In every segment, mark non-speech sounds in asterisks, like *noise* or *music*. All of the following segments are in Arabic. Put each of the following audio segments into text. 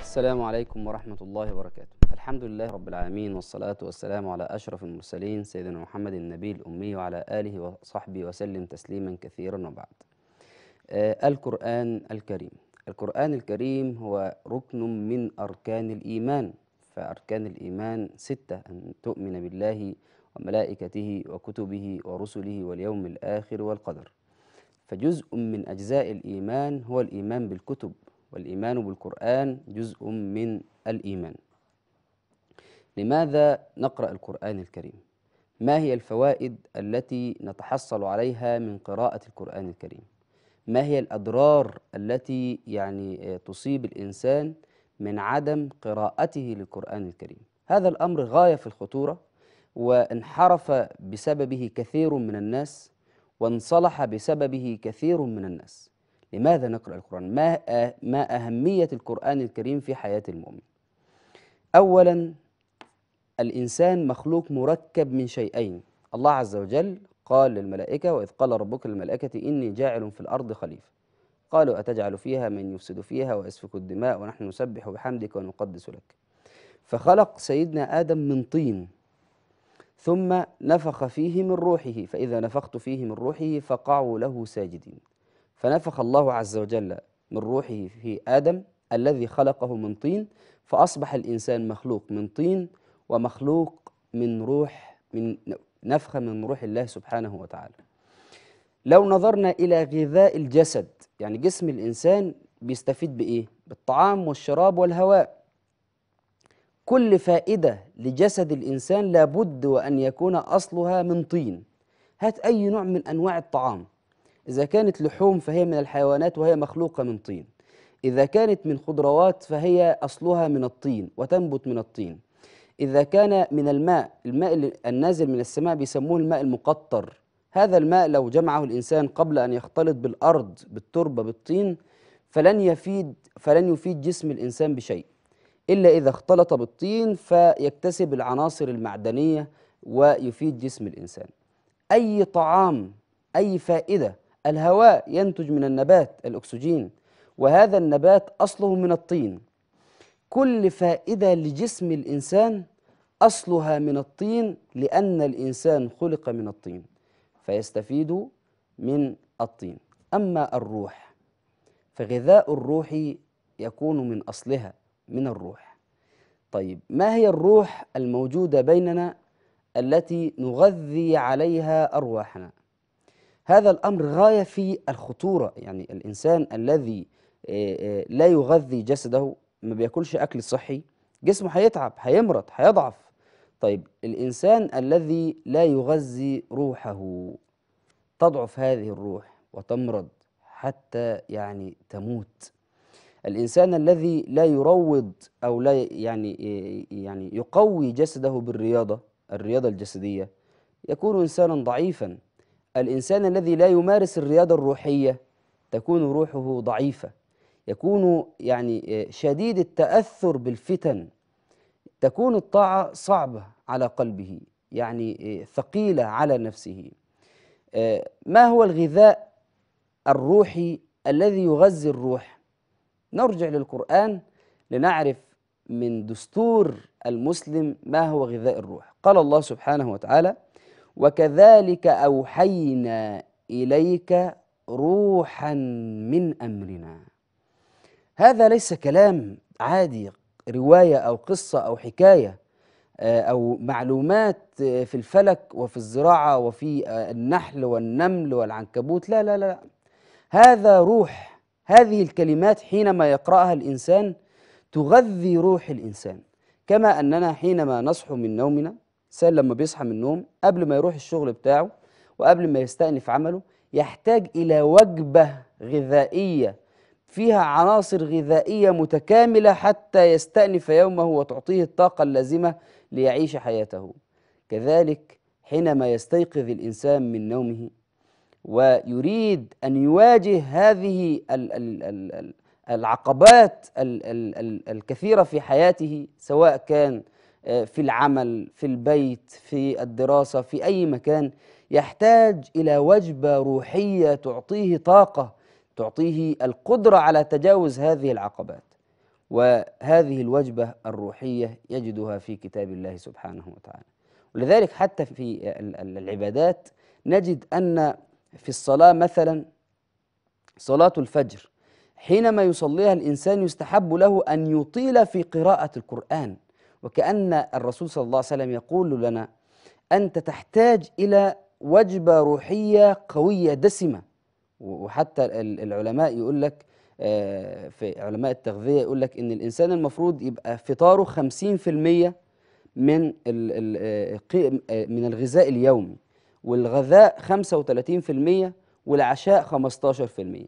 السلام عليكم ورحمة الله وبركاته الحمد لله رب العالمين والصلاة والسلام على أشرف المرسلين سيدنا محمد النبي الأمي وعلى آله وصحبه وسلم تسليما كثيرا وبعد آه القرآن الكريم القرآن الكريم هو ركن من أركان الإيمان فأركان الإيمان ستة أن تؤمن بالله وملائكته وكتبه ورسله واليوم الآخر والقدر فجزء من أجزاء الإيمان هو الإيمان بالكتب والإيمان بالقرآن جزء من الإيمان لماذا نقرأ القرآن الكريم؟ ما هي الفوائد التي نتحصل عليها من قراءة القرآن الكريم؟ ما هي الأضرار التي يعني آه، تصيب الإنسان من عدم قراءته للقرآن الكريم؟ هذا الأمر غاية في الخطورة وانحرف بسببه كثير من الناس وانصلح بسببه كثير من الناس لماذا نقرأ القرآن؟ ما, ما أهمية القرآن الكريم في حياة المؤمن؟ أولا الإنسان مخلوق مركب من شيئين الله عز وجل قال للملائكة وإذ قال ربك للملائكة إني جاعل في الأرض خليفة قالوا أتجعل فيها من يفسد فيها ويسفك الدماء ونحن نسبح بحمدك ونقدس لك فخلق سيدنا آدم من طين ثم نفخ فيه من روحه فإذا نفخت فيه من روحه فقعوا له ساجدين فنفخ الله عز وجل من روحه في آدم الذي خلقه من طين فأصبح الإنسان مخلوق من طين ومخلوق من روح من نفخة من روح الله سبحانه وتعالى لو نظرنا إلى غذاء الجسد يعني جسم الإنسان بيستفيد بإيه؟ بالطعام والشراب والهواء كل فائدة لجسد الإنسان لابد وأن يكون أصلها من طين هات أي نوع من أنواع الطعام إذا كانت لحوم فهي من الحيوانات وهي مخلوقة من طين إذا كانت من خضروات فهي أصلها من الطين وتنبت من الطين إذا كان من الماء الماء النازل من السماء بيسموه الماء المقطر هذا الماء لو جمعه الإنسان قبل أن يختلط بالأرض بالتربة بالطين فلن يفيد فلن يفيد جسم الإنسان بشيء إلا إذا اختلط بالطين فيكتسب العناصر المعدنية ويفيد جسم الإنسان أي طعام أي فائدة الهواء ينتج من النبات الأكسجين وهذا النبات أصله من الطين كل فائدة لجسم الإنسان أصلها من الطين لأن الإنسان خلق من الطين فيستفيد من الطين أما الروح فغذاء الروح يكون من أصلها من الروح طيب ما هي الروح الموجودة بيننا التي نغذي عليها أرواحنا هذا الأمر غاية في الخطورة يعني الإنسان الذي آه، آه، لا يغذي جسده ما بياكلش أكل صحي جسمه هيتعب هيمرض هيضعف طيب الإنسان الذي لا يغذي روحه تضعف هذه الروح وتمرض حتى يعني تموت الإنسان الذي لا يروض أو لا يعني يعني يقوي جسده بالرياضة الرياضة الجسدية يكون إنسانا ضعيفا الإنسان الذي لا يمارس الرياضة الروحية تكون روحه ضعيفة يكون يعني شديد التأثر بالفتن تكون الطاعة صعبة على قلبه يعني ثقيلة على نفسه آه، ما هو الغذاء الروحي الذي يغذي الروح نرجع للقرآن لنعرف من دستور المسلم ما هو غذاء الروح قال الله سبحانه وتعالى وكذلك أوحينا إليك روحا من أمرنا هذا ليس كلام عادي رواية أو قصة أو حكاية آه، أو معلومات آه، في الفلك وفي الزراعة وفي آه، النحل والنمل والعنكبوت لا لا لا هذا روح هذه الكلمات حينما يقرأها الإنسان تغذي روح الإنسان كما أننا حينما نصحو من نومنا الإنسان لما بيصحى من النوم قبل ما يروح الشغل بتاعه وقبل ما يستأنف عمله يحتاج إلى وجبة غذائية فيها عناصر غذائية متكاملة حتى يستأنف يومه وتعطيه الطاقة اللازمة ليعيش حياته كذلك حينما يستيقظ الإنسان من نومه ويريد أن يواجه هذه العقبات الكثيرة في حياته سواء كان آه، في العمل في البيت في الدراسة في أي مكان يحتاج إلى وجبة روحية تعطيه طاقة تعطيه القدرة على تجاوز هذه العقبات وهذه الوجبة الروحية يجدها في كتاب الله سبحانه وتعالى ولذلك حتى في العبادات نجد أن في الصلاة مثلا صلاة الفجر حينما يصليها الإنسان يستحب له أن يطيل في قراءة القرآن وكأن الرسول صلى الله عليه وسلم يقول لنا أنت تحتاج إلى وجبة روحية قوية دسمة وحتى العلماء يقول لك آه، في علماء التغذية يقول لك إن الإنسان المفروض يبقى فطاره 50% من آه، آه، من الغذاء اليومي والغذاء 35% والعشاء 15%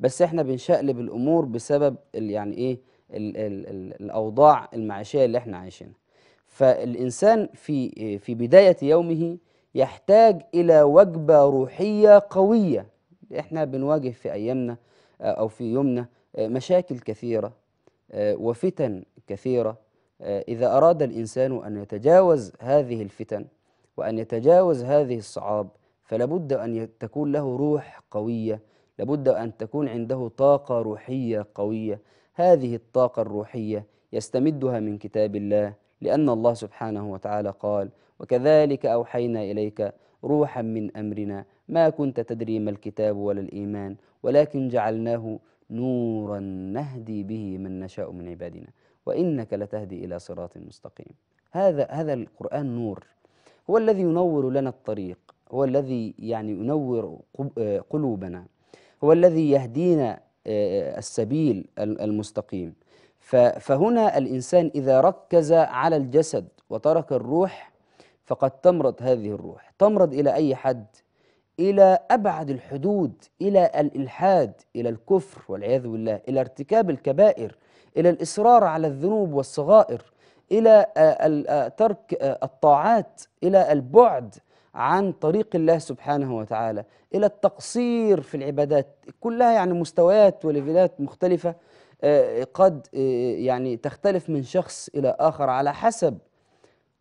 بس احنا بنشقلب الامور بسبب يعني ايه الـ الـ الـ الاوضاع المعيشيه اللي احنا عايشينها فالانسان في في بدايه يومه يحتاج الى وجبه روحيه قويه احنا بنواجه في ايامنا آه، او في يومنا آه، مشاكل كثيره آه، وفتن كثيره اذا اراد الانسان ان يتجاوز هذه الفتن وأن يتجاوز هذه الصعاب فلابد أن تكون له روح قوية لابد أن تكون عنده طاقة روحية قوية هذه الطاقة الروحية يستمدها من كتاب الله لأن الله سبحانه وتعالى قال وكذلك أوحينا إليك روحا من أمرنا ما كنت تدري ما الكتاب ولا الإيمان ولكن جعلناه نورا نهدي به من نشاء من عبادنا وإنك لتهدي إلى صراط مستقيم هذا هذا القرآن نور هو الذي ينور لنا الطريق هو الذي يعني ينور آه، قلوبنا هو الذي يهدينا آه، آه، السبيل المستقيم فهنا الإنسان إذا ركز على الجسد وترك الروح فقد تمرض هذه الروح تمرض إلى أي حد إلى أبعد الحدود إلى الإلحاد إلى الكفر والعياذ بالله إلى ارتكاب الكبائر إلى الإصرار على الذنوب والصغائر الى آه، آه، ترك آه، الطاعات الى البعد عن طريق الله سبحانه وتعالى الى التقصير في العبادات كلها يعني مستويات وليفلات مختلفه قد يعني تختلف من شخص الى اخر على حسب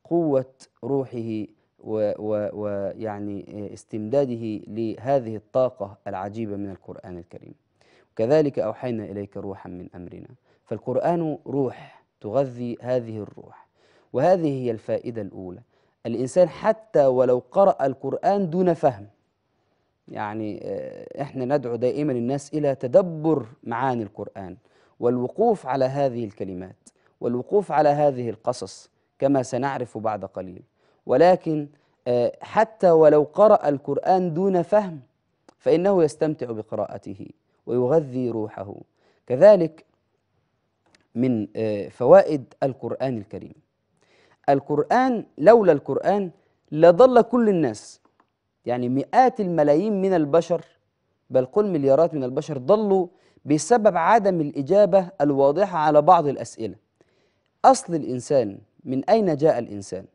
قوه روحه ويعني استمداده لهذه الطاقه العجيبه من القران الكريم كذلك اوحينا اليك روحا من امرنا فالقران روح تغذي هذه الروح وهذه هي الفائدة الأولى الإنسان حتى ولو قرأ القرآن دون فهم يعني آه، إحنا ندعو دائما الناس إلى تدبر معاني القرآن والوقوف على هذه الكلمات والوقوف على هذه القصص كما سنعرف بعد قليل ولكن آه، حتى ولو قرأ القرآن دون فهم فإنه يستمتع بقراءته ويغذي روحه كذلك من آه، فوائد القرآن الكريم القرآن لولا القرآن لضل كل الناس يعني مئات الملايين من البشر بل قل مليارات من البشر ضلوا بسبب عدم الإجابة الواضحة على بعض الأسئلة أصل الإنسان من أين جاء الإنسان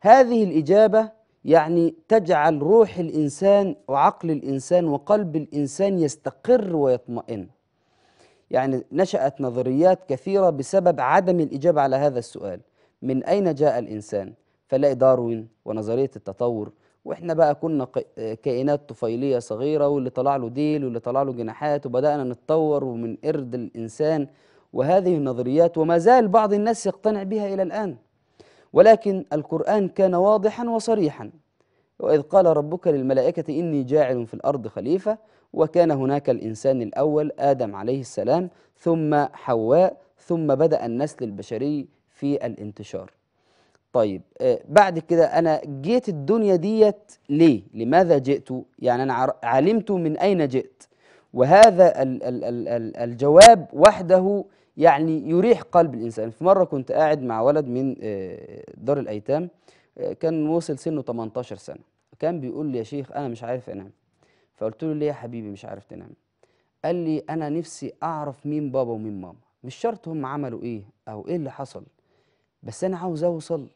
هذه الإجابة يعني تجعل روح الإنسان وعقل الإنسان وقلب الإنسان يستقر ويطمئن يعني نشأت نظريات كثيرة بسبب عدم الإجابة على هذا السؤال من أين جاء الإنسان؟ فلاقي داروين ونظرية التطور واحنا بقى كنا كائنات طفيليه صغيره واللي طلع له ديل واللي طلع له جناحات وبدانا نتطور ومن قرد الانسان وهذه النظريات وما زال بعض الناس يقتنع بها الى الان ولكن القران كان واضحا وصريحا واذ قال ربك للملائكه اني جاعل في الارض خليفه وكان هناك الإنسان الأول آدم عليه السلام ثم حواء ثم بدأ النسل البشري في الانتشار طيب آه، بعد كده أنا جيت الدنيا ديت ليه لماذا جئت يعني أنا علمت من أين جئت وهذا ال ال ال الجواب وحده يعني يريح قلب الإنسان في مرة كنت قاعد مع ولد من آه، دار الأيتام آه، كان وصل سنه 18 سنة كان بيقول لي يا شيخ أنا مش عارف أنام فقلت له ليه يا حبيبي مش عارف تنام قال لي انا نفسي اعرف مين بابا ومين ماما مش شرط هم عملوا ايه او ايه اللي حصل بس انا عاوز اوصل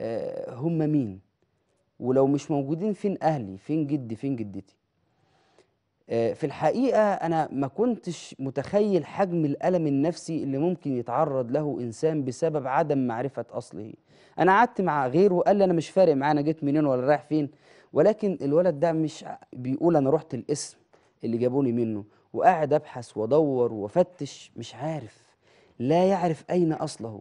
أه هم مين ولو مش موجودين فين اهلي فين جدي فين جدتي أه في الحقيقه انا ما كنتش متخيل حجم الالم النفسي اللي ممكن يتعرض له انسان بسبب عدم معرفه اصله انا قعدت مع غيره وقال لي انا مش فارق معانا انا جيت منين ولا رايح فين ولكن الولد ده مش بيقول انا رحت الاسم اللي جابوني منه وقاعد ابحث وادور وافتش مش عارف لا يعرف اين اصله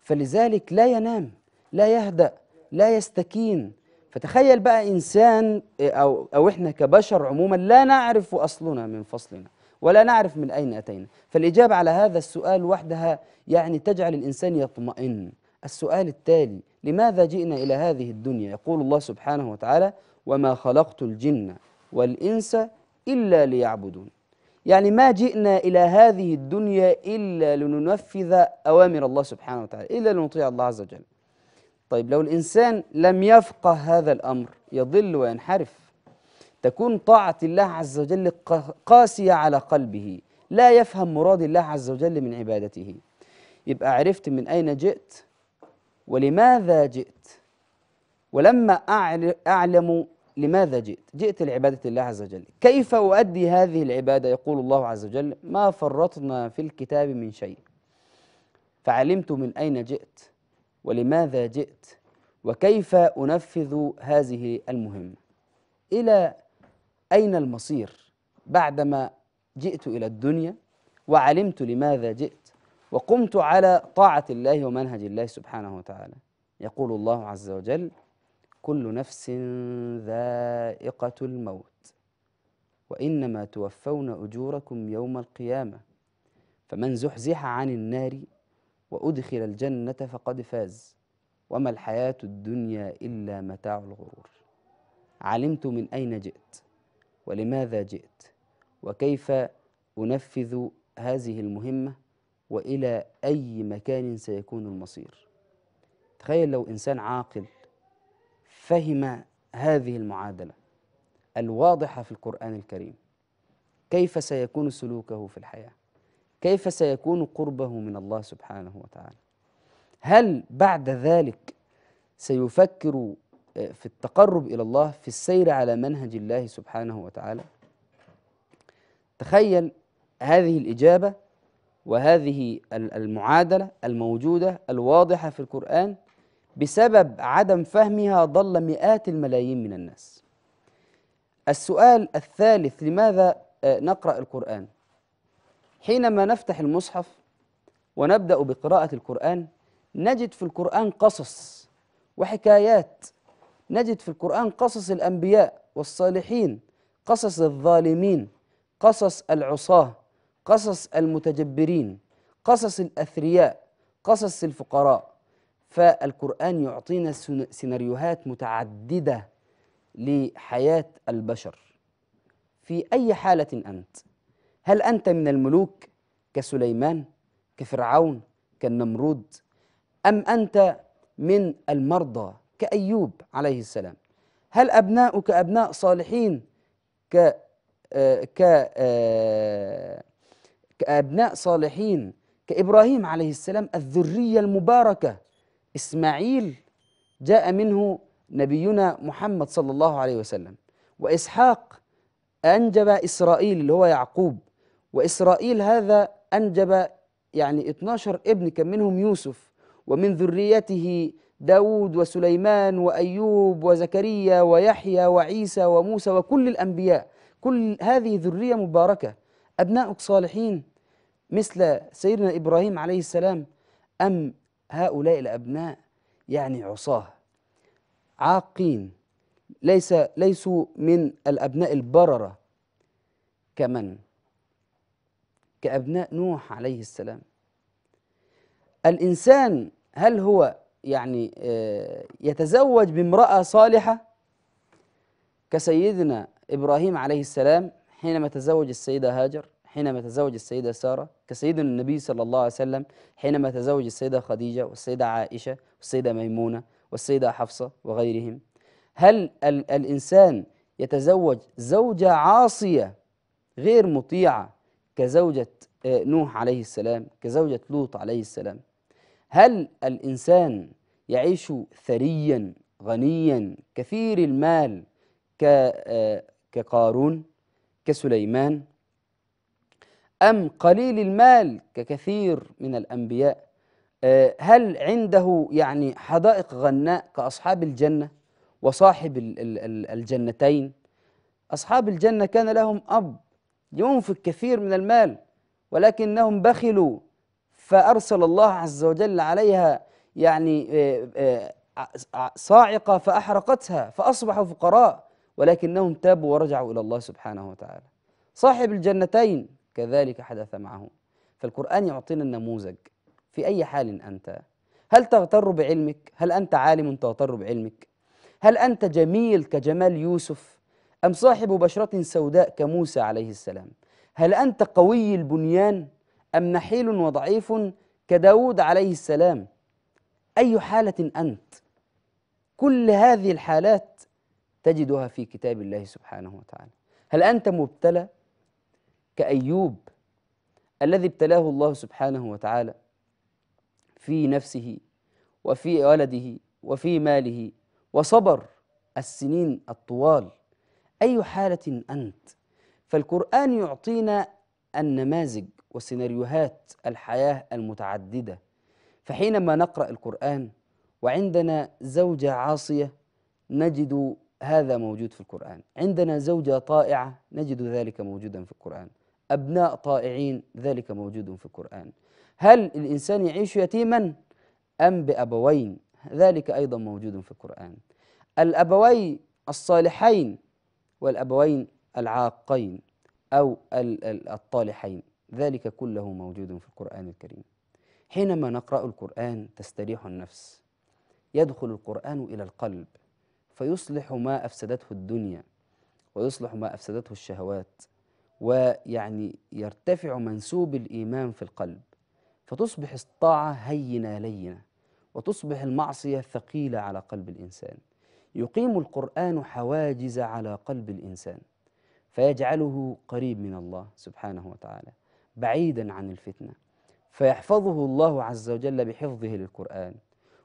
فلذلك لا ينام لا يهدأ لا يستكين فتخيل بقى انسان آه، او او احنا كبشر عموما لا نعرف اصلنا من فصلنا ولا نعرف من اين اتينا فالاجابه على هذا السؤال وحدها يعني تجعل الانسان يطمئن السؤال التالي لماذا جئنا إلى هذه الدنيا يقول الله سبحانه وتعالى وما خلقت الجن والإنس إلا ليعبدون يعني ما جئنا إلى هذه الدنيا إلا لننفذ أوامر الله سبحانه وتعالى إلا لنطيع الله عز وجل طيب لو الإنسان لم يفقه هذا الأمر يضل وينحرف تكون طاعة الله عز وجل قاسية على قلبه لا يفهم مراد الله عز وجل من عبادته يبقى عرفت من أين جئت ولماذا جئت ولما أعلم لماذا جئت جئت لعبادة الله عز وجل كيف أؤدي هذه العبادة يقول الله عز وجل ما فرطنا في الكتاب من شيء فعلمت من أين جئت ولماذا جئت وكيف أنفذ هذه المهمة إلى أين المصير بعدما جئت إلى الدنيا وعلمت لماذا جئت وقمت على طاعة الله ومنهج الله سبحانه وتعالى يقول الله عز وجل كل نفس ذائقة الموت وإنما توفون أجوركم يوم القيامة فمن زحزح عن النار وأدخل الجنة فقد فاز وما الحياة الدنيا إلا متاع الغرور علمت من أين جئت ولماذا جئت وكيف أنفذ هذه المهمة والى اي مكان سيكون المصير تخيل لو انسان عاقل فهم هذه المعادله الواضحه في القران الكريم كيف سيكون سلوكه في الحياه كيف سيكون قربه من الله سبحانه وتعالى هل بعد ذلك سيفكر آه، في التقرب الى الله في السير على منهج الله سبحانه وتعالى تخيل هذه الاجابه وهذه المعادلة الموجودة الواضحة في القرآن بسبب عدم فهمها ضل مئات الملايين من الناس. السؤال الثالث لماذا آه، نقرأ القرآن؟ حينما نفتح المصحف ونبدأ بقراءة القرآن نجد في القرآن قصص وحكايات نجد في القرآن قصص الأنبياء والصالحين قصص الظالمين قصص العصاه قصص المتجبرين قصص الأثرياء قصص الفقراء فالقرآن يعطينا سيناريوهات متعددة لحياة البشر في أي حالة أنت هل أنت من الملوك كسليمان كفرعون كالنمرود أم أنت من المرضى كأيوب عليه السلام هل أبناؤك أبناء صالحين ك آه ك آه أبناء صالحين كإبراهيم عليه السلام الذرية المباركة إسماعيل جاء منه نبينا محمد صلى الله عليه وسلم وإسحاق أنجب إسرائيل اللي هو يعقوب وإسرائيل هذا أنجب يعني 12 ابن كان منهم يوسف ومن ذريته داود وسليمان وأيوب وزكريا ويحيى وعيسى وموسى وكل الأنبياء كل هذه ذرية مباركة أبناؤك صالحين مثل سيدنا إبراهيم عليه السلام أم هؤلاء الأبناء يعني عصاه عاقين ليس ليسوا من الأبناء البررة كمن كأبناء نوح عليه السلام الإنسان هل هو يعني آه، يتزوج بامرأة صالحة كسيدنا إبراهيم عليه السلام حينما تزوج السيدة هاجر حينما تزوج السيدة سارة كسيدنا النبي صلى الله عليه وسلم حينما تزوج السيدة خديجة والسيدة عائشة والسيدة ميمونة والسيدة حفصة وغيرهم هل ال الإنسان يتزوج زوجة عاصية غير مطيعة كزوجة آه، نوح عليه السلام كزوجة لوط عليه السلام هل الإنسان يعيش ثريا غنيا كثير المال آه، كقارون كسليمان أم قليل المال ككثير من الأنبياء آه، هل عنده يعني حدائق غناء كأصحاب الجنة وصاحب الجنتين أصحاب الجنة كان لهم أب ينفق كثير من المال ولكنهم بخلوا فأرسل الله عز وجل عليها يعني آه، آه، صاعقة فأحرقتها فأصبحوا فقراء ولكنهم تابوا ورجعوا إلى الله سبحانه وتعالى صاحب الجنتين كذلك حدث معه فالقرآن يعطينا النموذج في أي حال أنت هل تغتر بعلمك؟ هل أنت عالم تغتر بعلمك؟ هل أنت جميل كجمال يوسف؟ أم صاحب بشرة سوداء كموسى عليه السلام؟ هل أنت قوي البنيان؟ أم نحيل وضعيف كداود عليه السلام؟ أي حالة أنت؟ كل هذه الحالات تجدها في كتاب الله سبحانه وتعالى هل أنت مبتلى؟ كأيوب الذي ابتلاه الله سبحانه وتعالى في نفسه وفي ولده وفي ماله وصبر السنين الطوال أي حالة أنت فالقرآن يعطينا النماذج وسيناريوهات الحياة المتعددة فحينما نقرأ القرآن وعندنا زوجة عاصية نجد هذا موجود في القرآن عندنا زوجة طائعة نجد ذلك موجودا في القرآن أبناء طائعين ذلك موجود في القرآن هل الإنسان يعيش يتيما أم بأبوين ذلك أيضا موجود في القرآن الأبوين الصالحين والأبوين العاقين أو الطالحين ذلك كله موجود في القرآن الكريم حينما نقرأ القرآن تستريح النفس يدخل القرآن إلى القلب فيصلح ما أفسدته الدنيا ويصلح ما أفسدته الشهوات ويعني يرتفع منسوب الإيمان في القلب فتصبح الطاعة هينة لينة وتصبح المعصية ثقيلة على قلب الإنسان يقيم القرآن حواجز على قلب الإنسان فيجعله قريب من الله سبحانه وتعالى بعيدا عن الفتنة فيحفظه الله عز وجل بحفظه للقرآن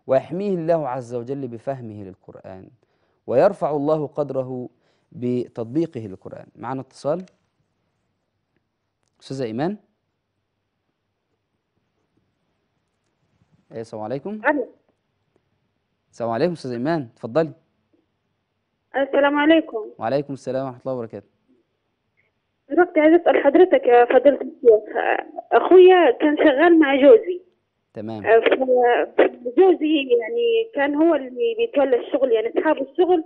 ويحميه الله عز وجل بفهمه للقرآن ويرفع الله قدره بتطبيقه للقرآن معنا اتصال؟ استاذه ايمان إيه، السلام عليكم السلام عليكم استاذه ايمان اتفضلي السلام عليكم وعليكم السلام ورحمه الله وبركاته دلوقتي عايز اسال حضرتك يا آه، فضيله الشيخ آه، اخويا كان شغال مع جوزي تمام آه، فجوزي يعني كان هو اللي بيتولى الشغل يعني اصحاب الشغل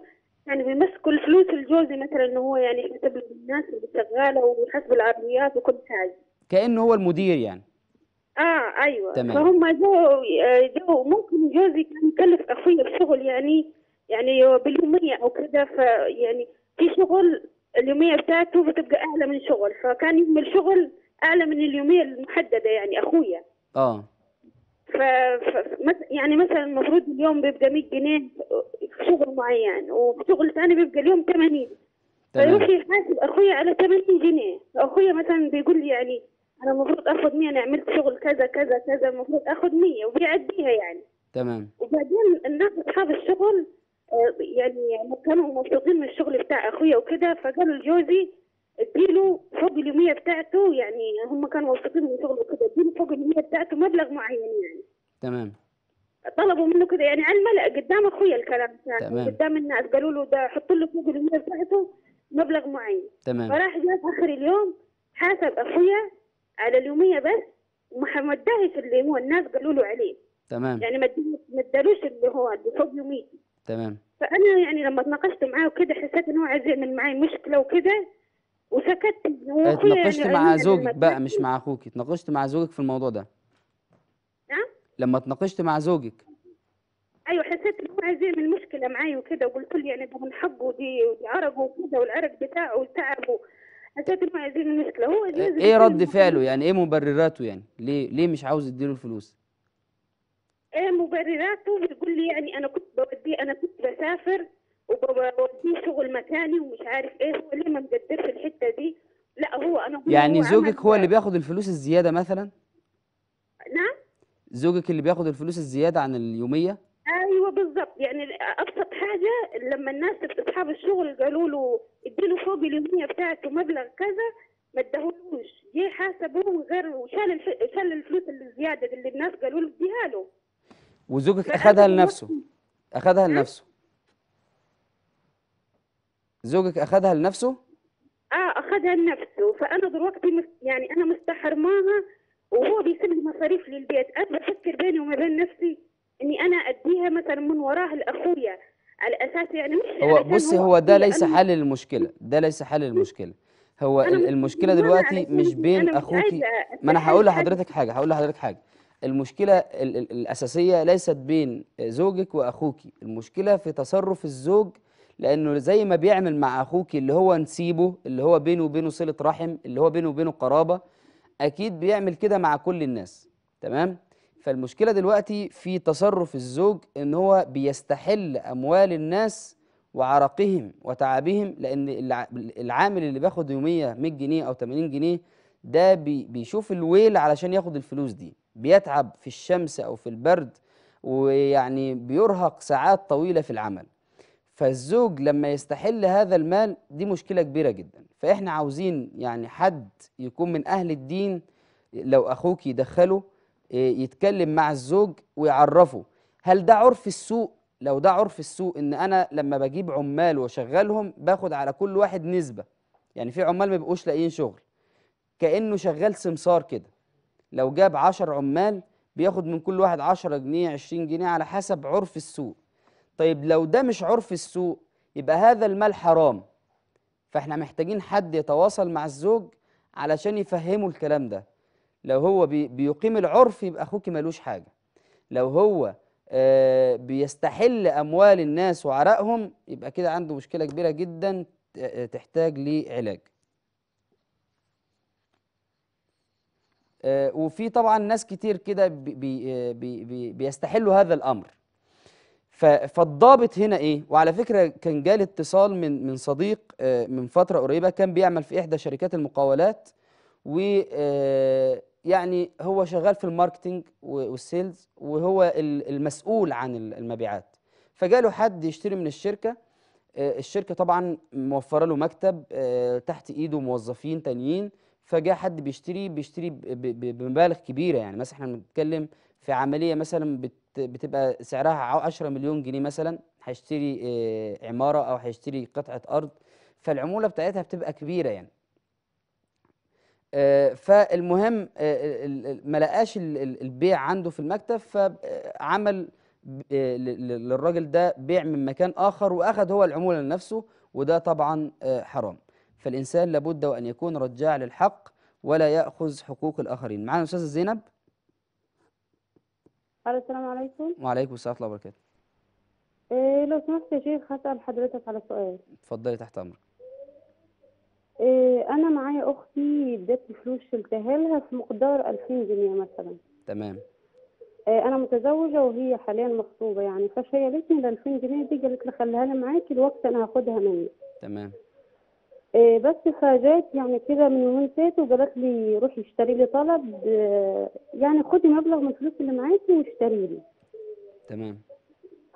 يعني بيمسكوا الفلوس الجوزي مثلا انه هو يعني يحسب الناس اللي شغاله ويحسب العربيات وكل حاجه كانه هو المدير يعني اه ايوه تمام. فهم جو آه، جو ممكن جوزي كان يكلف اخوي بشغل يعني يعني باليوميه او كذا فيعني في شغل اليوميه بتاعته بتبقى اعلى من شغل فكان يهمل شغل اعلى من اليوميه المحدده يعني اخويا اه ف... يعني مثلا المفروض اليوم بيبقى 100 جنيه في شغل معين وفي شغل ثاني بيبقى اليوم 80 فيروح يحاسب اخويا على 80 جنيه اخويا مثلا بيقول لي يعني انا المفروض اخذ 100 انا عملت شغل كذا كذا كذا المفروض اخذ 100 وبيعديها يعني تمام وبعدين الناس اصحاب الشغل آه، يعني كانوا مبسوطين من الشغل بتاع اخويا وكذا فقالوا لجوزي اديله فوق اليوميه بتاعته يعني هم كانوا واثقين من شغله كده اديله فوق اليوميه بتاعته مبلغ معين يعني تمام طلبوا منه كده يعني على الملأ قدام اخويا الكلام يعني تمام. قدام الناس قالوا له ده حط له فوق اليوميه بتاعته مبلغ معين تمام فراح جاء اخر اليوم حاسب اخويا على اليوميه بس وما مدهش اللي هو الناس قالوا له عليه تمام يعني ما ادالوش اللي هو اللي فوق يوميتي تمام فانا يعني لما تناقشت معاه وكده حسيت انه عايز يعمل معي مشكله وكده وسكت تناقشت مع زوجك بقى مش مع اخوك تناقشت مع زوجك في الموضوع ده نعم لما تناقشت مع زوجك ايوه حسيت ان هو عايز من المشكله معي وكده وقلت له يعني ده من حقه دي عرقه وكده والعرق بتاعه وتعبه حسيت انه عايز من المشكله هو ايه رد فعله يعني ايه مبرراته يعني ليه ليه مش عاوز يديله الفلوس؟ ايه مبرراته يقول لي يعني انا كنت بوديه انا كنت بسافر وبوديه شغل مكاني ومش عارف ايه هو ليه ما مقدرش الحته دي لا هو انا يعني هو زوجك هو اللي بياخد الفلوس الزياده مثلا نعم زوجك اللي بياخد الفلوس الزياده عن اليوميه ايوه بالظبط يعني ابسط حاجه لما الناس اصحاب الشغل قالوا له اديله فوق اليوميه بتاعته مبلغ كذا ما ادهولوش جه حاسبه وغير وشال شال الفلوس الزياده اللي الناس قالوا له اديها له وزوجك اخذها لنفسه اخذها لنفسه زوجك أخذها لنفسه؟ آه أخذها لنفسه فأنا دلوقتي يعني أنا مستحرماها وهو بيسيب لي مصاريف للبيت أنا بفكر بيني وما بين نفسي إني أنا أديها مثلا من وراها لأخويا على أساس يعني مش هو بصي هو, هو ده ليس حل للمشكلة ده ليس حل للمشكلة هو المشكلة دلوقتي مش بين أخوكي ما أنا هقول لحضرتك حاجة هقول لحضرتك حاجة المشكلة الأساسية ليست بين زوجك وأخوكي المشكلة في تصرف الزوج لانه زي ما بيعمل مع اخوك اللي هو نسيبه اللي هو بينه وبينه صله رحم اللي هو بينه وبينه قرابه اكيد بيعمل كده مع كل الناس تمام فالمشكله دلوقتي في تصرف الزوج ان هو بيستحل اموال الناس وعرقهم وتعبهم لان العامل اللي بياخد يوميه 100 جنيه او 80 جنيه ده بيشوف الويل علشان ياخد الفلوس دي بيتعب في الشمس او في البرد ويعني بيرهق ساعات طويله في العمل فالزوج لما يستحل هذا المال دي مشكلة كبيرة جدا فإحنا عاوزين يعني حد يكون من أهل الدين لو أخوك يدخله آه، يتكلم مع الزوج ويعرفه هل ده عرف السوق لو ده عرف السوق ان انا لما بجيب عمال واشغلهم باخد على كل واحد نسبه يعني في عمال ما بيبقوش لاقيين شغل كانه شغال سمسار كده لو جاب 10 عمال بياخد من كل واحد 10 جنيه 20 جنيه على حسب عرف السوق طيب لو ده مش عرف السوق يبقى هذا المال حرام فاحنا محتاجين حد يتواصل مع الزوج علشان يفهمه الكلام ده لو هو بيقيم العرف يبقى اخوك مالوش حاجه لو هو آه، بيستحل اموال الناس وعرقهم يبقى كده عنده مشكله كبيره جدا آه، تحتاج لعلاج آه، وفي طبعا ناس كتير كده بي بي بي بيستحلوا هذا الامر فالضابط هنا ايه وعلى فكره كان جالي اتصال من من صديق آه، من فتره قريبه كان بيعمل في احدى شركات المقاولات و آه، يعني هو شغال في الماركتنج والسيلز وهو المسؤول عن المبيعات فجاله حد يشتري من الشركه آه، الشركه طبعا موفره له مكتب تحت ايده موظفين تانيين فجاء حد بيشتري بيشتري بمبالغ كبيره يعني مثلا احنا بنتكلم في عمليه مثلا بتبقى سعرها 10 مليون جنيه مثلا هيشتري آه، عماره او هيشتري قطعه ارض فالعموله بتاعتها بتبقى كبيره يعني آه، فالمهم آه، ما لقاش البيع عنده في المكتب فعمل للراجل ده بيع من مكان اخر واخذ هو العموله لنفسه وده طبعا حرام فالانسان لابد وان يكون رجاع للحق ولا ياخذ حقوق الاخرين معانا استاذه زينب السلام عليكم وعليكم السلام ورحمة الله وبركاته إيه لو سمحت يا شيخ هسأل حضرتك على سؤال اتفضلي تحت أمرك إيه أنا معايا أختي ادتني فلوس شلتها لها في مقدار 2000 جنيه مثلا تمام إيه أنا متزوجة وهي حاليا مخطوبة يعني فشيلتني ال 2000 جنيه دي قالت لي خليها لي معاكي الوقت أنا هاخدها منك تمام إيه، بس فجات يعني كده من يومين فاتوا وقالت لي روحي اشتري لي طلب إيه، يعني خدي مبلغ من الفلوس اللي معاكي واشتري لي تمام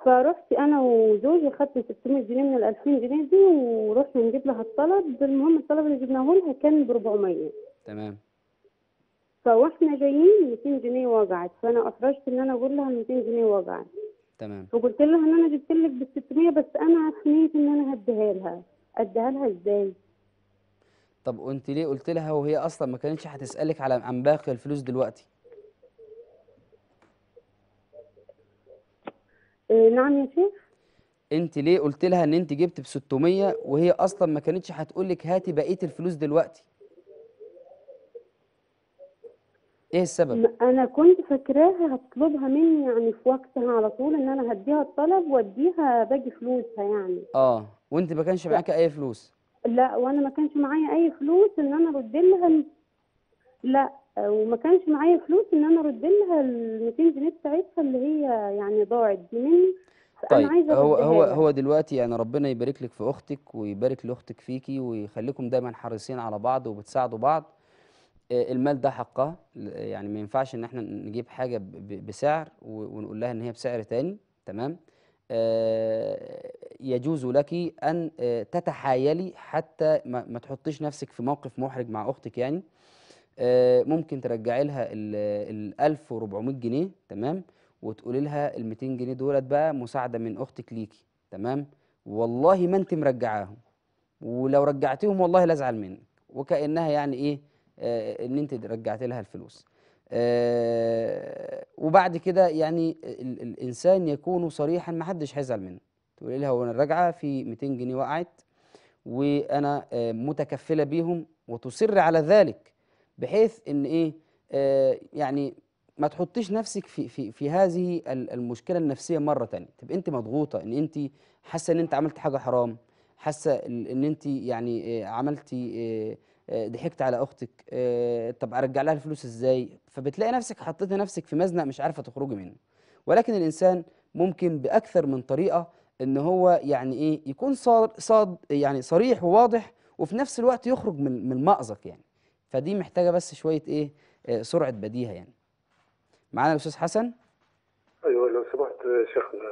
فرحت انا وزوجي خدت 600 جنيه من ال 2000 جنيه دي ورحنا نجيب لها الطلب المهم الطلب اللي جبناه لها كان ب 400 تمام فواحنا جايين 200 جنيه وجعت فانا احرجت ان انا اقول لها 200 جنيه وجعت تمام وقلت لها ان انا جبت لك بال 600 بس انا في ان انا هديها لها اديها لها ازاي؟ طب وانت ليه قلت لها وهي اصلا ما كانتش هتسالك على عن باقي الفلوس دلوقتي إيه، نعم يا شيخ انت ليه قلت لها ان انت جبت ب 600 وهي اصلا ما كانتش هتقول لك هاتي بقيه الفلوس دلوقتي ايه السبب انا كنت فاكراها هتطلبها مني يعني في وقتها على طول ان انا هديها الطلب واديها باقي فلوسها يعني اه وانت ما كانش معاكي اي فلوس لا وانا ما كانش معايا اي فلوس ان انا ارد لها لا وما كانش معايا فلوس ان انا ارد لها ال 200 جنيه بتاعتها اللي هي يعني ضاعت مني طيب عايزة هو هو هو دلوقتي يعني ربنا يبارك لك في اختك ويبارك لاختك فيكي ويخليكم دايما حريصين على بعض وبتساعدوا بعض آه، المال ده حقها يعني ما ينفعش ان احنا نجيب حاجه بسعر ونقول لها ان هي بسعر تاني تمام آه، يجوز لك أن آه، تتحايلي حتى ما تحطيش نفسك في موقف محرج مع أختك يعني آه، ممكن ترجعي لها ال 1400 جنيه تمام وتقولي لها ال 200 جنيه دولت بقى مساعده من اختك ليكي تمام والله ما انت مرجعاهم ولو رجعتيهم والله لا ازعل منك وكانها يعني ايه ان انت رجعت لها الفلوس آه، وبعد كده يعني الانسان يكون صريحا ما حدش هيزعل منه تقول لها هو انا في 200 جنيه وقعت وانا آه، متكفله بيهم وتصر على ذلك بحيث ان ايه آه، يعني ما تحطيش نفسك في في في هذه المشكله النفسيه مره تانية تبقى انت مضغوطه ان انت حاسه ان انت عملت حاجه حرام حاسه ان انت يعني عملتي ضحكت على اختك آه، طب ارجع لها الفلوس ازاي فبتلاقي نفسك حطيت نفسك في مزنق مش عارفه تخرجي منه ولكن الانسان ممكن باكثر من طريقه ان هو يعني ايه يكون صاد, صاد يعني صريح وواضح وفي نفس الوقت يخرج من من المأزق يعني فدي محتاجه بس شويه ايه آه، سرعه بديهه يعني معانا الاستاذ حسن ايوه لو سمحت شيخنا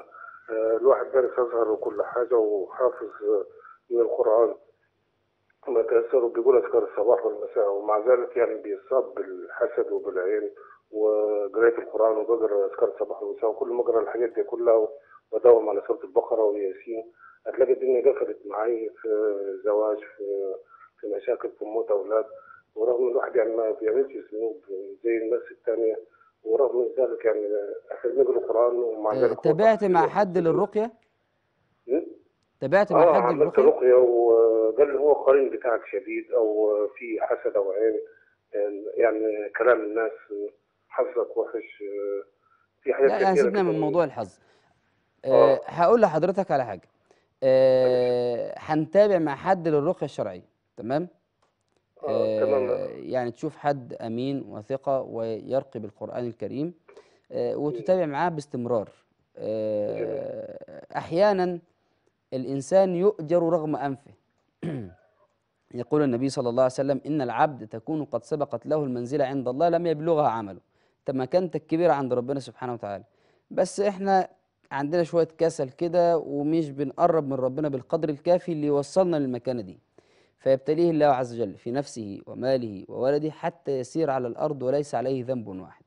آه، الواحد دارس ازهر وكل حاجه وحافظ من القران ما تأثروا بيقول أذكار الصباح والمساء ومع ذلك يعني بيصاب بالحسد وبالعين وقراية القرآن وبقرا أذكار الصباح والمساء وكل ما أقرأ الحاجات دي كلها وداوم على سورة البقرة وياسين هتلاقي الدنيا دخلت معايا في زواج في في مشاكل في موت أولاد ورغم الواحد يعني ما بيعملش ذنوب زي الناس التانية ورغم ذلك يعني احنا بنقرا القرآن ومع إيه، ذلك تابعت مع حد للرقية؟ إيه؟ تابعت مع آه حد الرقيه؟ رقية وقال لي هو القرين بتاعك شديد او في حسد او عين يعني-, يعني كلام الناس حظك وحش في حاجات لا سيبنا من موضوع الحظ آه،, آه. هقول لحضرتك على حاجه أه مع حد للرقيه الشرعيه تمام آه, آه يعني تشوف حد امين وثقه ويرقي بالقران الكريم آه وتتابع معاه باستمرار آه احيانا الإنسان يؤجر رغم أنفه *clears throat* يقول النبي صلى الله عليه وسلم إن العبد تكون قد سبقت له المنزلة عند الله لم يبلغها عمله تمكنتك كبيرة عند ربنا سبحانه وتعالى بس إحنا عندنا شوية كسل كده ومش بنقرب من ربنا بالقدر الكافي اللي يوصلنا للمكانة دي فيبتليه الله عز وجل في نفسه وماله وولده حتى يسير على الأرض وليس عليه ذنب واحد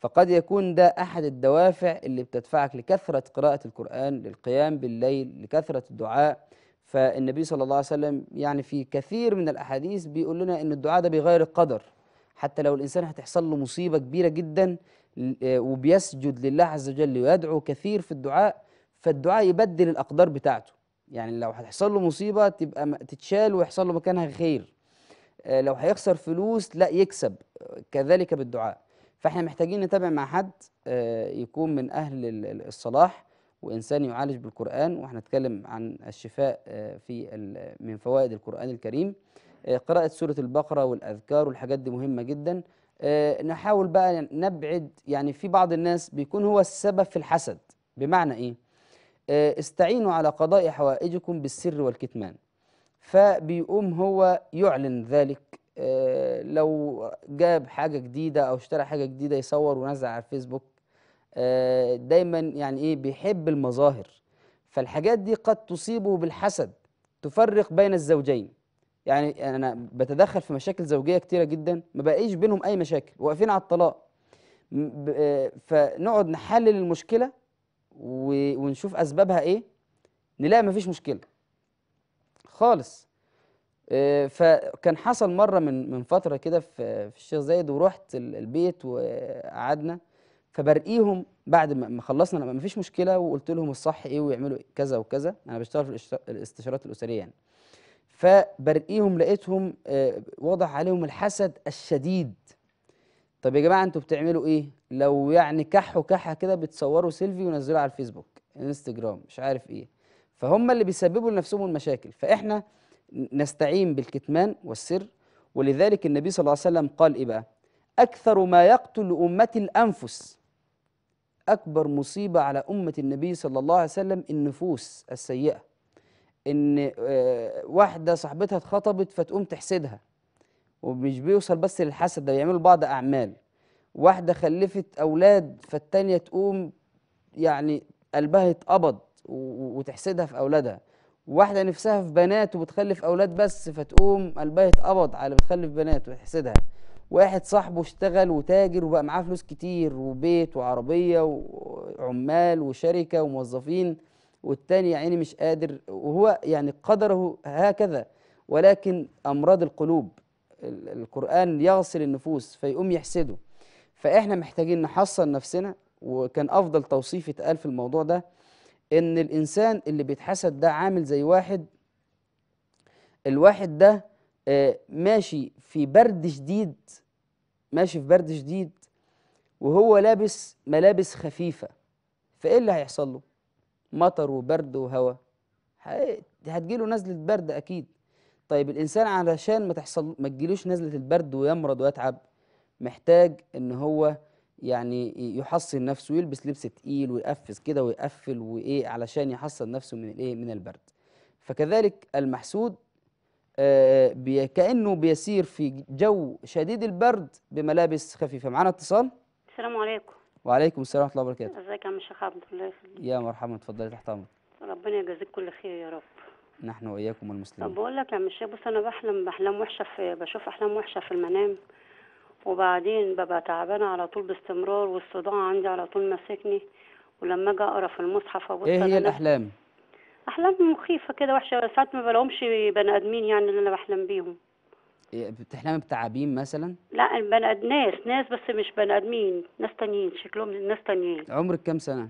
فقد يكون ده أحد الدوافع اللي بتدفعك لكثرة قراءة القرآن للقيام بالليل لكثرة الدعاء فالنبي صلى الله عليه وسلم يعني في كثير من الأحاديث بيقول لنا إن الدعاء ده بيغير القدر حتى لو الإنسان هتحصل له مصيبة كبيرة جدا آه، وبيسجد لله عز وجل ويدعو كثير في الدعاء فالدعاء يبدل الأقدار بتاعته يعني لو هتحصل له مصيبة تبقى تتشال ويحصل له مكانها خير آه، لو هيخسر فلوس لا يكسب آه، كذلك بالدعاء فاحنا محتاجين نتابع مع حد آه، يكون من أهل الصلاح وإنسان يعالج بالقرآن واحنا نتكلم عن الشفاء آه، في من فوائد القرآن الكريم آه، قراءة سورة البقرة والأذكار والحاجات دي مهمة جدا نحاول بقى نبعد يعني في بعض الناس بيكون هو السبب في الحسد بمعنى إيه استعينوا على قضاء حوائجكم بالسر والكتمان فبيقوم هو يعلن ذلك آه، لو جاب حاجه جديده او اشترى حاجه جديده يصور ونزل على الفيسبوك آه، دايما يعني ايه بيحب المظاهر فالحاجات دي قد تصيبه بالحسد تفرق بين الزوجين يعني انا بتدخل في مشاكل زوجيه كتيره جدا ما بقيش بينهم اي مشاكل واقفين على الطلاق آه، فنقعد نحلل المشكله ونشوف اسبابها ايه نلاقي مفيش مشكله خالص آه، فكان حصل مره من من فتره كده في في الشيخ زايد ورحت البيت وقعدنا فبرقيهم بعد ما خلصنا ما فيش مشكله وقلت لهم الصح ايه ويعملوا كذا وكذا انا بشتغل في الاستشارات الاسريه يعني فبرقيهم لقيتهم آه، واضح عليهم الحسد الشديد طب يا جماعه انتوا بتعملوا ايه لو يعني كحوا كحه كده بتصوروا سيلفي ونزلوا على الفيسبوك انستجرام مش عارف ايه فهم اللي بيسببوا لنفسهم المشاكل فاحنا نستعين بالكتمان والسر ولذلك النبي صلى الله عليه وسلم قال إيه بقى أكثر ما يقتل أمتي الأنفس أكبر مصيبة على أمة النبي صلى الله عليه وسلم النفوس السيئة إن آه، واحدة صاحبتها اتخطبت فتقوم تحسدها ومش بيوصل بس للحسد ده بيعملوا بعض أعمال واحدة خلفت أولاد فالتانية تقوم يعني قلبها يتقبض وتحسدها في أولادها واحدة نفسها في بنات وبتخلف أولاد بس فتقوم قلبها يتقبض على اللي بتخلف بنات ويحسدها واحد صاحبه اشتغل وتاجر وبقى معاه فلوس كتير وبيت وعربية وعمال وشركة وموظفين والتاني يا عيني مش قادر وهو يعني قدره هكذا ولكن أمراض القلوب القرآن يغسل النفوس فيقوم يحسده فإحنا محتاجين نحصن نفسنا وكان أفضل توصيف اتقال في الموضوع ده ان الانسان اللي بيتحسد ده عامل زي واحد الواحد ده آه، ماشي في برد شديد ماشي في برد شديد وهو لابس ملابس خفيفة فإيه اللي هيحصل له؟ مطر وبرد وهواء هتجيله نزلة برد أكيد طيب الإنسان علشان ما تحصل ما تجيلوش نزلة البرد ويمرض ويتعب محتاج إن هو يعني يحصن نفسه يلبس لبس تقيل ويقفز كده ويقفل وايه علشان يحصن نفسه من الايه من البرد فكذلك المحسود آه كانه بيسير في جو شديد البرد بملابس خفيفه معانا اتصال السلام عليكم وعليكم السلام ورحمه الله وبركاته ازيك يا عم الشيخ عبد الله يا مرحبا اتفضلي تحت امرك ربنا يجازيك كل خير يا رب نحن واياكم المسلمين طب بقول لك يا عم الشيخ بص انا بحلم باحلام وحشه في بشوف احلام وحشه في المنام وبعدين ببقى تعبانة على طول باستمرار والصداع عندي على طول ماسكني ولما اجي اقرا في المصحف ابص ايه هي الاحلام؟ احلام مخيفة كده وحشة ساعات ما بلاقيهمش بني ادمين يعني اللي انا بحلم بيهم إيه، بتحلمي بتعابين مثلا؟ لا بني ناس ناس بس مش بني ادمين ناس تانيين شكلهم ناس تانيين عمرك كام سنة؟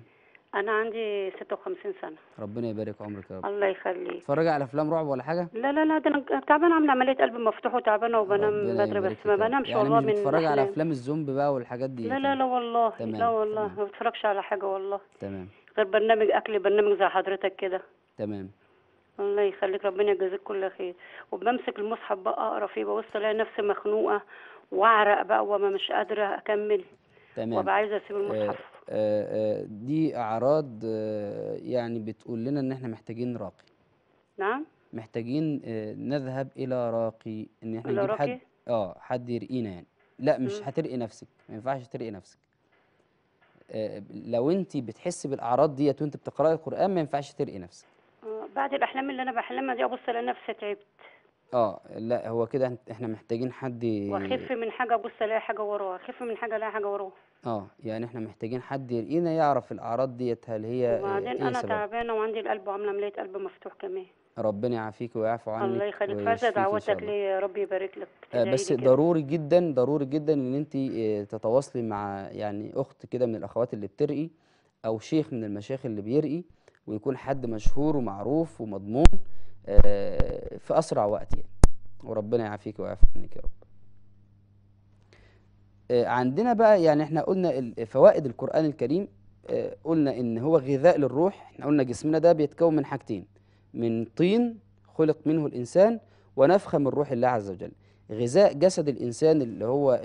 انا عندي 56 سنه ربنا يبارك عمرك يا رب الله يخليك اتفرجي على افلام رعب ولا حاجه لا لا لا ده انا تعبانه عامله عمليه قلب مفتوح وتعبانه وبنام بدري بس ما بنامش يعني والله من بتتفرجي على افلام الزومبي بقى والحاجات دي لا لا لا والله تمام. لا والله ما بتفرجش على حاجه والله تمام غير برنامج اكل برنامج زي حضرتك كده تمام الله يخليك ربنا يجازيك كل خير وبمسك المصحف بقى اقرا فيه ببص الاقي نفسي مخنوقه واعرق بقى وما مش قادره اكمل تمام وابقى عايزه اسيب المصحف آه، آه، آه، دي اعراض آه، يعني بتقول لنا ان احنا محتاجين راقي نعم محتاجين نذهب الى راقي ان احنا نجيب حد اه حد يرقينا يعني لا مش هترقي نفسك ما ينفعش ترقي نفسك لو انت بتحسي بالاعراض ديت وانت بتقراي القران ما ينفعش ترقي نفسك بعد الاحلام اللي انا بحلمها دي ابص لنفسي نفسي تعبت اه لا هو كده احنا محتاجين حد واخف من حاجه ابص الاقي حاجه وراها اخف من حاجه الاقي حاجه وراها اه يعني احنا محتاجين حد يرقينا يعرف الاعراض ديت هل هي وبعدين ايه انا تعبانه وعندي القلب وعامله عمليه قلب مفتوح كمان ربنا يعافيك ويعفو عنك الله يخليك فازه دعوتك ليه ربي يبارك لك آه بس ضروري جدا ضروري جدا ان انت آه، تتواصلي مع يعني اخت كده من الاخوات اللي بترقي او شيخ من المشايخ اللي بيرقي ويكون حد مشهور ومعروف ومضمون آه في اسرع وقت يعني وربنا يعافيك ويعفو عنك يا رب آه، عندنا بقى يعني احنا قلنا فوائد القرآن الكريم آه، قلنا ان هو غذاء للروح احنا قلنا جسمنا ده بيتكون من حاجتين من طين خلق منه الانسان ونفخه من روح الله عز وجل غذاء جسد الانسان اللي هو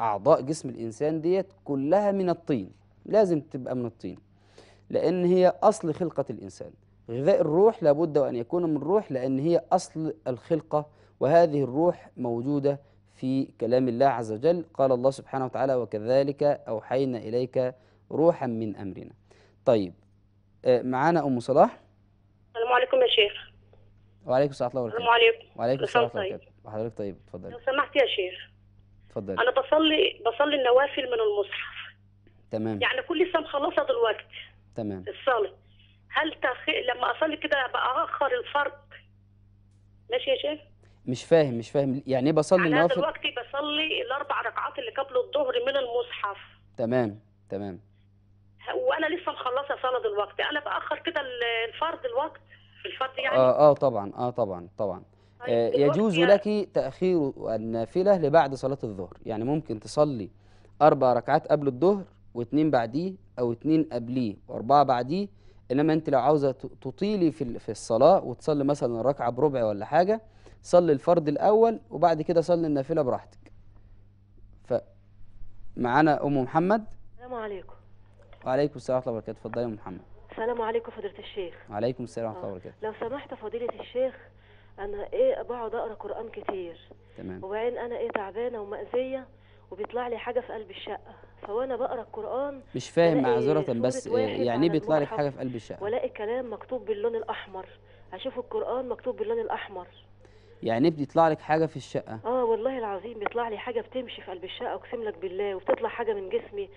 اعضاء جسم الانسان ديت كلها من الطين لازم تبقى من الطين لان هي اصل خلقه الانسان غذاء الروح لابد وان يكون من الروح لان هي اصل الخلقه وهذه الروح موجوده في كلام الله عز وجل قال الله سبحانه وتعالى وكذلك أوحينا إليك روحا من أمرنا طيب آه، معانا أم صلاح السلام عليكم يا شيخ وعليكم السلام ورحمة الله السلام عليكم وعليكم السلام ورحمة طيب. الله وبركاته وحضرتك طيب اتفضلي لو سمحت يا شيخ اتفضلي أنا بصلي بصلي النوافل من المصحف تمام يعني كل سنة مخلصة دلوقتي تمام الصلاة هل تخ... لما أصلي كده بأخر الفرق ماشي يا شيخ مش فاهم مش فاهم يعني ايه بصلي انا دلوقتي بصلي الاربع ركعات اللي قبل الظهر من المصحف تمام تمام وانا لسه مخلصه صلاه دلوقتي انا باخر كده الفرض الوقت الفرض يعني اه اه طبعا اه طبعا طبعا طيب، آه يجوز يعني... لك تاخير النافله لبعد صلاه الظهر يعني ممكن تصلي اربع ركعات قبل الظهر واثنين بعديه او اثنين قبليه واربعه بعديه انما انت لو عاوزه تطيلي في في الصلاه وتصلي مثلا ركعه بربع ولا حاجه صلي الفرض الأول وبعد كده صلي النافلة براحتك معانا أم محمد السلام عليكم وعليكم السلام ورحمة الله وبركاته اتفضلي يا أم محمد السلام عليكم فضيلة الشيخ وعليكم السلام ورحمة الله آه. وبركاته لو سمحت فضيلة الشيخ أنا إيه بقعد أقرأ قرآن كتير تمام وبعدين أنا إيه تعبانة ومأذية وبيطلع لي حاجة في قلب الشقة فوانا بقرا القرآن مش فاهم معذرة بس آه، يعني ايه بيطلع لك حاجة في قلب الشقة؟ والاقي كلام مكتوب باللون الأحمر أشوف القرآن مكتوب باللون الأحمر يعني بيطلع لك حاجه في الشقه اه والله العظيم بيطلع لي حاجه بتمشي في قلب الشقه اقسم لك بالله وبتطلع حاجه من جسمي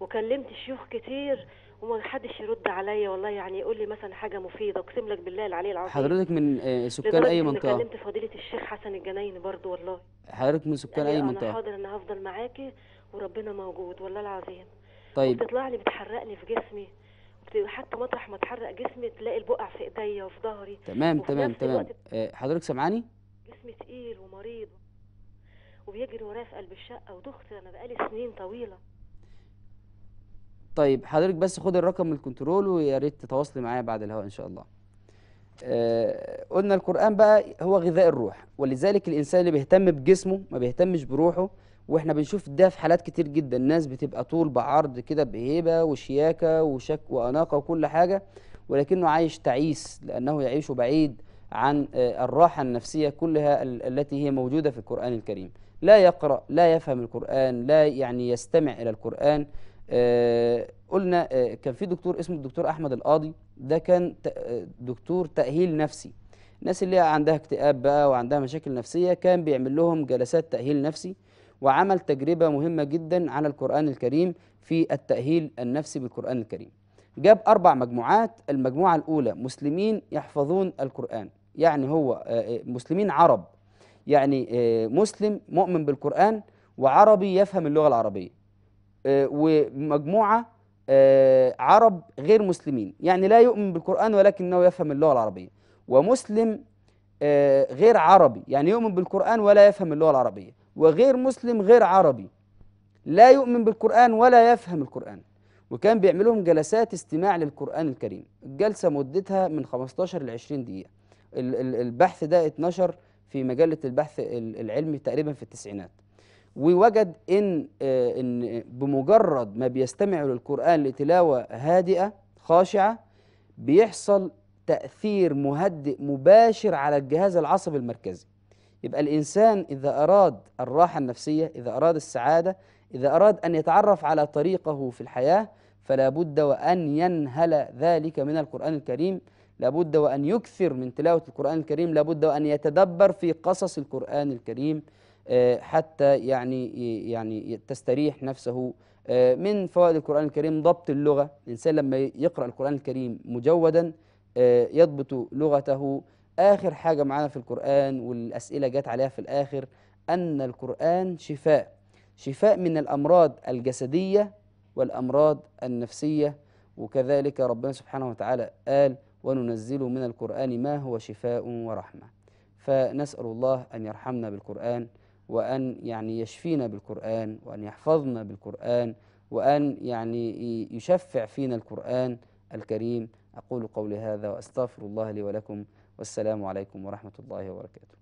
وكلمت شيوخ كتير وما حدش يرد عليا والله يعني يقول لي مثلا حاجه مفيده اقسم لك بالله العلي العظيم حضرتك من آه، سكان اي منطقه كلمت فضيله الشيخ حسن الجنايني برضو والله حضرتك من سكان اي منطقه انا حاضر انا هفضل معاكي وربنا موجود والله العظيم طيب بتطلع لي بتحرقني في جسمي حتى مطرح ما تحرق جسمي تلاقي البقع في ايديا وفي ظهري تمام تمام تمام آه، حضرتك سامعاني جسمي تقيل ومريض وبيجري ورايا في قلب الشقه ودخت انا بقالي سنين طويله طيب حضرتك بس خد الرقم من الكنترول ويا ريت تتواصلي معايا بعد الهواء ان شاء الله آه قلنا القرآن بقى هو غذاء الروح ولذلك الإنسان اللي بيهتم بجسمه ما بيهتمش بروحه واحنا بنشوف ده في حالات كتير جدا الناس بتبقى طول بعرض كده بهيبة وشياكة وشك وأناقة وكل حاجة ولكنه عايش تعيس لأنه يعيش بعيد عن آه، الراحة النفسية كلها التي هي موجودة في القرآن الكريم لا يقرأ لا يفهم القرآن لا يعني يستمع إلى القرآن آه، قلنا آه، كان في دكتور اسمه الدكتور أحمد القاضي ده كان دكتور تأهيل نفسي الناس اللي عندها اكتئاب بقى وعندها مشاكل نفسية كان بيعمل لهم جلسات تأهيل نفسي وعمل تجربة مهمة جدا على القرآن الكريم في التأهيل النفسي بالقرآن الكريم جاب أربع مجموعات المجموعة الأولى مسلمين يحفظون القرآن يعني هو آه، آه، مسلمين عرب يعني آه، مسلم مؤمن بالقرآن وعربي يفهم اللغة العربية ومجموعة عرب غير مسلمين يعني لا يؤمن بالقرآن ولكنه يفهم اللغة العربية ومسلم غير عربي يعني يؤمن بالقرآن ولا يفهم اللغة العربية وغير مسلم غير عربي لا يؤمن بالقرآن ولا يفهم القرآن وكان بيعملهم جلسات استماع للقرآن الكريم الجلسة مدتها من 15 ل 20 دقيقة البحث ده اتنشر في مجله البحث العلمي تقريبا في التسعينات ووجد ان آه، ان بمجرد ما بيستمع للقران لتلاوه هادئه خاشعه بيحصل تاثير مهدئ مباشر على الجهاز العصبي المركزي يبقى الانسان اذا اراد الراحه النفسيه اذا اراد السعاده اذا اراد ان يتعرف على طريقه في الحياه فلا بد وان ينهل ذلك من القران الكريم لابد وأن يكثر من تلاوة القرآن الكريم لابد وأن يتدبر في قصص القرآن الكريم آه، حتى يعني يعني تستريح نفسه آه، من فوائد القرآن الكريم ضبط اللغة الإنسان لما يقرأ القرآن الكريم مجودا آه، يضبط لغته آخر حاجة معانا في القرآن والأسئلة جت عليها في الآخر أن القرآن شفاء شفاء من الأمراض الجسدية والأمراض النفسية وكذلك ربنا سبحانه وتعالى قال وننزل من القرآن ما هو شفاء ورحمة فنسأل الله أن يرحمنا بالقرآن وأن يعني يشفينا بالقرآن وأن يحفظنا بالقرآن وأن يعني يشفع فينا القرآن الكريم أقول قولي هذا وأستغفر الله لي ولكم والسلام عليكم ورحمة الله وبركاته